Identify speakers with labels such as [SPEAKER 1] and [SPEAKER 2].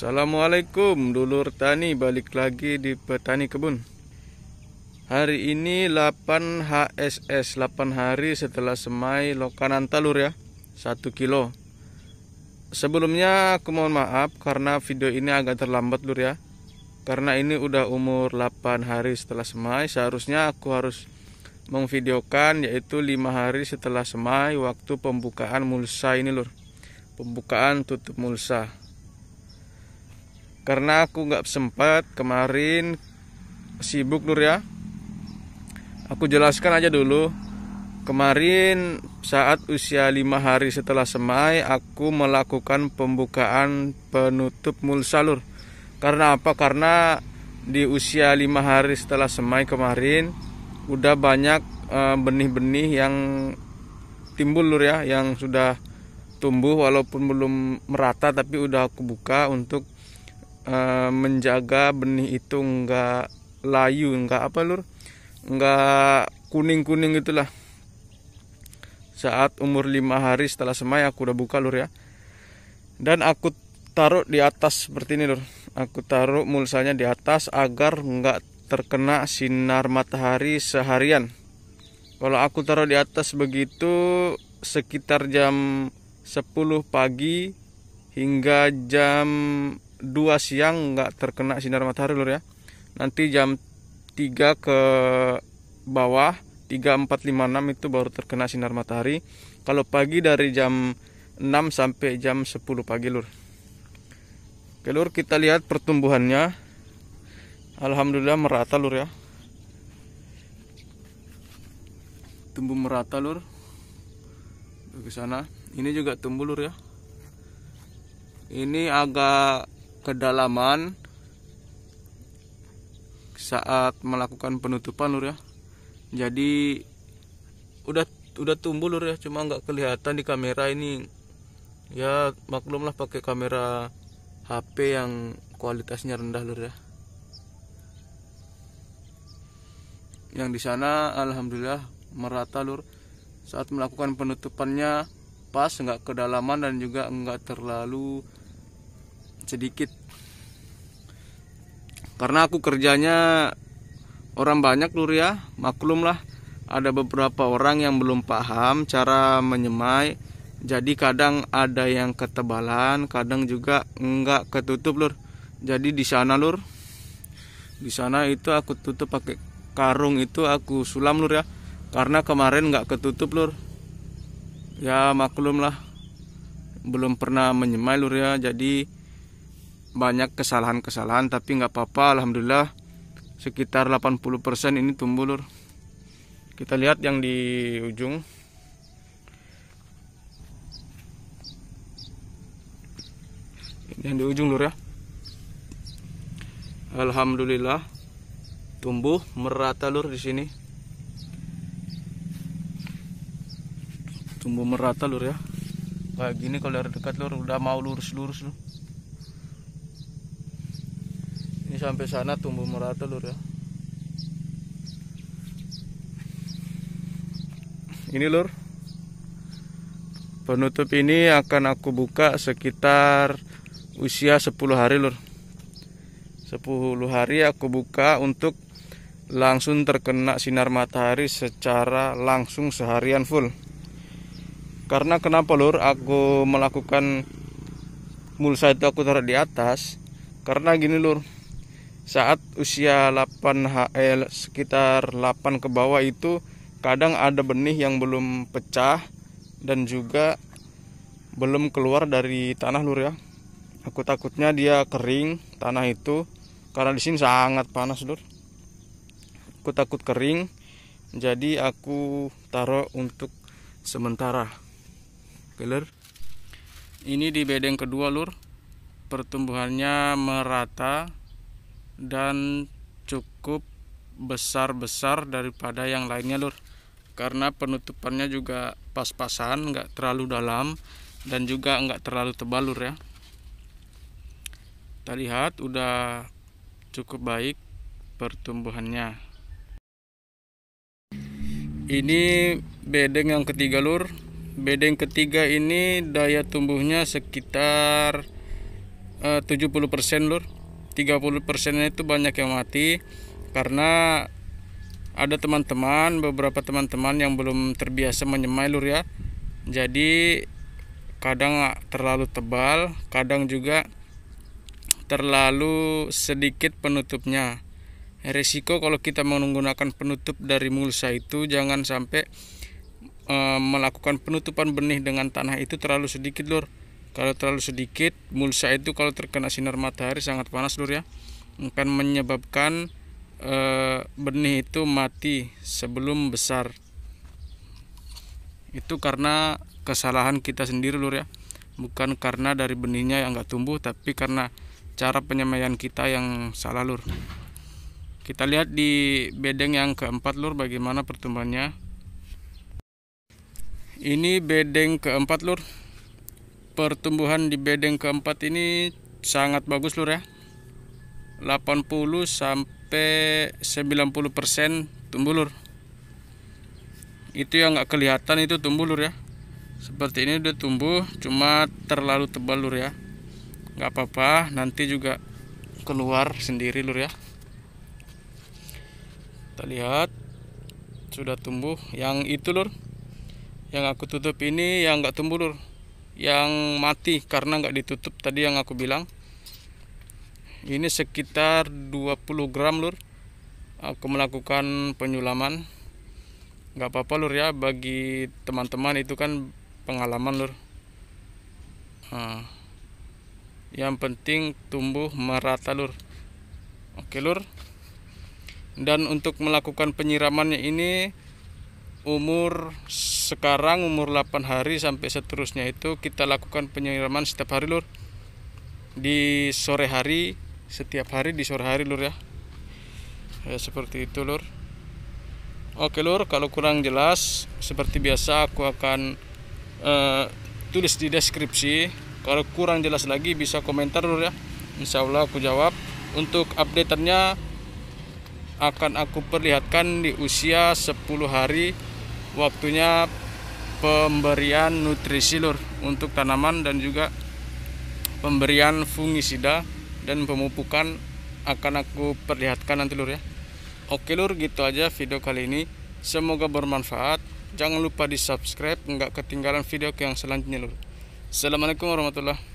[SPEAKER 1] Assalamualaikum dulur tani balik lagi di petani kebun Hari ini 8 HSS 8 hari setelah semai lokanan talur ya 1 kilo Sebelumnya aku mohon maaf karena video ini agak terlambat lur ya Karena ini udah umur 8 hari setelah semai Seharusnya aku harus memvideokan yaitu 5 hari setelah semai waktu pembukaan mulsa ini lur Pembukaan tutup mulsa karena aku nggak sempat kemarin sibuk Nur ya aku jelaskan aja dulu kemarin saat usia lima hari setelah semai aku melakukan pembukaan penutup mulsalur salur karena apa karena di usia lima hari setelah semai kemarin udah banyak eh, benih-benih yang timbul lur ya yang sudah tumbuh walaupun belum merata tapi udah aku buka untuk Eh, menjaga benih itu enggak layu enggak apa lur enggak kuning kuning itulah saat umur lima hari setelah semai aku udah buka lur ya dan aku taruh di atas seperti ini lur aku taruh mulsanya di atas agar enggak terkena sinar matahari seharian kalau aku taruh di atas begitu sekitar jam 10 pagi hingga jam 2 siang nggak terkena sinar matahari lur ya nanti jam 3 ke bawah 3, 4, 5, 6 itu baru terkena sinar matahari kalau pagi dari jam 6 sampai jam 10 pagi lur oke lur kita lihat pertumbuhannya Alhamdulillah merata lur ya tumbuh merata lur ke sana ini juga tumbuh lur ya ini agak kedalaman saat melakukan penutupan lur ya jadi udah udah tumbuh lur ya cuma nggak kelihatan di kamera ini ya maklumlah pakai kamera HP yang kualitasnya rendah lur ya yang di sana alhamdulillah merata lur saat melakukan penutupannya pas nggak kedalaman dan juga nggak terlalu sedikit karena aku kerjanya orang banyak lur ya maklum lah ada beberapa orang yang belum paham cara menyemai jadi kadang ada yang ketebalan kadang juga enggak ketutup lur jadi di sana lur di sana itu aku tutup pakai karung itu aku sulam lur ya karena kemarin enggak ketutup lur ya maklum lah belum pernah menyemai lur ya jadi banyak kesalahan-kesalahan tapi nggak apa-apa alhamdulillah sekitar 80% ini tumbuh lur kita lihat yang di ujung ini yang di ujung lur ya alhamdulillah tumbuh merata lur di sini tumbuh merata lur ya kayak gini kalau dari dekat lur udah mau lurus-lurus lur, -lurus, lur ini sampai sana tumbuh merata lur ya ini lur penutup ini akan aku buka sekitar usia 10 hari lur 10 hari aku buka untuk langsung terkena sinar matahari secara langsung seharian full karena kenapa lur aku melakukan mulsa itu aku taruh di atas karena gini lur saat usia 8 HL eh, sekitar 8 ke bawah itu kadang ada benih yang belum pecah dan juga belum keluar dari tanah lur ya. Aku takutnya dia kering tanah itu karena di sini sangat panas lur. Aku takut kering jadi aku taruh untuk sementara. Oke lur. Ini di bedeng kedua lur. Pertumbuhannya merata dan cukup besar-besar daripada yang lainnya lur karena penutupannya juga pas-pasan nggak terlalu dalam dan juga nggak terlalu tebal lur ya kita lihat udah cukup baik pertumbuhannya ini bedeng yang ketiga lur bedeng ketiga ini daya tumbuhnya sekitar 70% eh, lur 30% itu banyak yang mati karena ada teman-teman beberapa teman-teman yang belum terbiasa menyemai lur ya jadi kadang terlalu tebal kadang juga terlalu sedikit penutupnya resiko kalau kita menggunakan penutup dari mulsa itu jangan sampai eh, melakukan penutupan benih dengan tanah itu terlalu sedikit lur kalau terlalu sedikit mulsa itu kalau terkena sinar matahari sangat panas lur ya akan menyebabkan e, benih itu mati sebelum besar itu karena kesalahan kita sendiri lur ya bukan karena dari benihnya yang nggak tumbuh tapi karena cara penyemaian kita yang salah lur kita lihat di bedeng yang keempat lur bagaimana pertumbuhannya ini bedeng keempat lur pertumbuhan di bedeng keempat ini sangat bagus lur ya 80 sampai 90 persen tumbuh lur itu yang nggak kelihatan itu tumbuh lur ya seperti ini udah tumbuh cuma terlalu tebal lur ya nggak apa-apa nanti juga keluar sendiri lur ya kita lihat sudah tumbuh yang itu lur yang aku tutup ini yang nggak tumbuh lur yang mati karena nggak ditutup tadi yang aku bilang ini sekitar 20 gram lur aku melakukan penyulaman nggak apa-apa lur ya bagi teman-teman itu kan pengalaman lur nah, yang penting tumbuh merata lur oke lur dan untuk melakukan penyiramannya ini umur sekarang umur 8 hari sampai seterusnya itu kita lakukan penyiraman setiap hari lur di sore hari setiap hari di sore hari lur ya ya seperti itu lur oke lur kalau kurang jelas seperti biasa aku akan uh, tulis di deskripsi kalau kurang jelas lagi bisa komentar lur ya Insya Allah aku jawab untuk updaternya akan aku perlihatkan di usia 10 hari waktunya pemberian nutrisi lur untuk tanaman dan juga pemberian fungisida dan pemupukan akan aku perlihatkan nanti lur ya oke lur gitu aja video kali ini semoga bermanfaat jangan lupa di subscribe nggak ketinggalan video yang selanjutnya lur assalamualaikum warahmatullahi